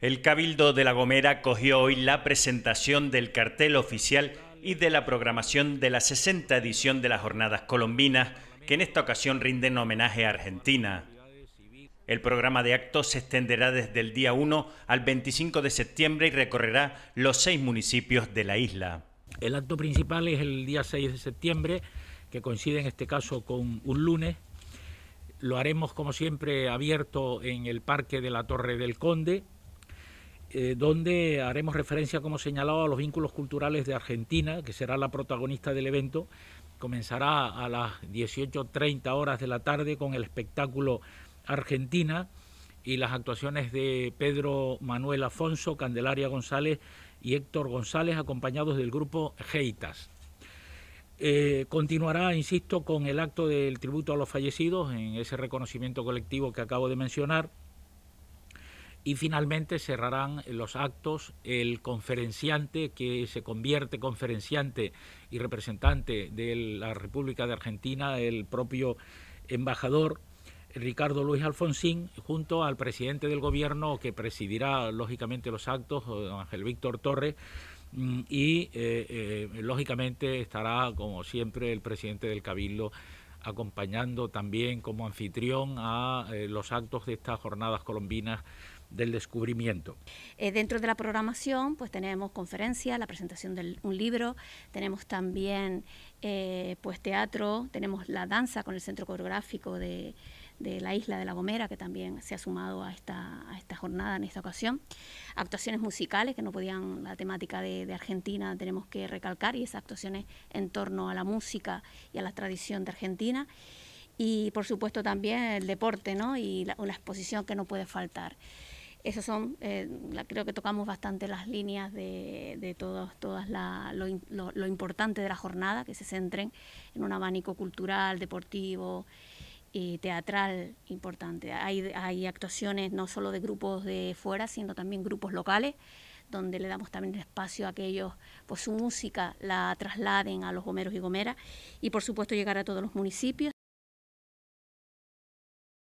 El Cabildo de La Gomera cogió hoy la presentación del cartel oficial y de la programación de la 60 edición de las Jornadas Colombinas, que en esta ocasión rinden homenaje a Argentina. El programa de actos se extenderá desde el día 1 al 25 de septiembre y recorrerá los seis municipios de la isla. El acto principal es el día 6 de septiembre, que coincide en este caso con un lunes, lo haremos, como siempre, abierto en el Parque de la Torre del Conde, eh, donde haremos referencia, como señalado, a los vínculos culturales de Argentina, que será la protagonista del evento. Comenzará a las 18.30 horas de la tarde con el espectáculo Argentina y las actuaciones de Pedro Manuel Afonso, Candelaria González y Héctor González, acompañados del grupo Geitas. Eh, continuará, insisto, con el acto del tributo a los fallecidos en ese reconocimiento colectivo que acabo de mencionar. Y finalmente cerrarán los actos el conferenciante que se convierte conferenciante y representante de la República de Argentina, el propio embajador Ricardo Luis Alfonsín, junto al presidente del gobierno que presidirá lógicamente los actos, don Ángel Víctor Torres Mm, y eh, eh, lógicamente estará como siempre el presidente del Cabildo acompañando también como anfitrión a eh, los actos de estas jornadas colombinas del descubrimiento. Eh, dentro de la programación, pues tenemos conferencias, la presentación de un libro, tenemos también eh, pues teatro, tenemos la danza con el Centro Coreográfico de, de la isla de La Gomera, que también se ha sumado a esta, a esta jornada en esta ocasión. Actuaciones musicales, que no podían, la temática de, Argentina tenemos que recalcar, y esas actuaciones en torno a la música y a la tradición de Argentina. Y por supuesto también el deporte, ¿no? Y la, exposición que no puede faltar. Esas son, eh, creo que tocamos bastante las líneas de, de todas lo, lo, importante de la jornada, que se centren en un abanico cultural, deportivo y teatral importante. Hay, hay actuaciones no solo de grupos de fuera, sino también grupos locales, donde le damos también espacio a que ellos, pues su música la trasladen a los gomeros y gomeras y por supuesto llegar a todos los municipios.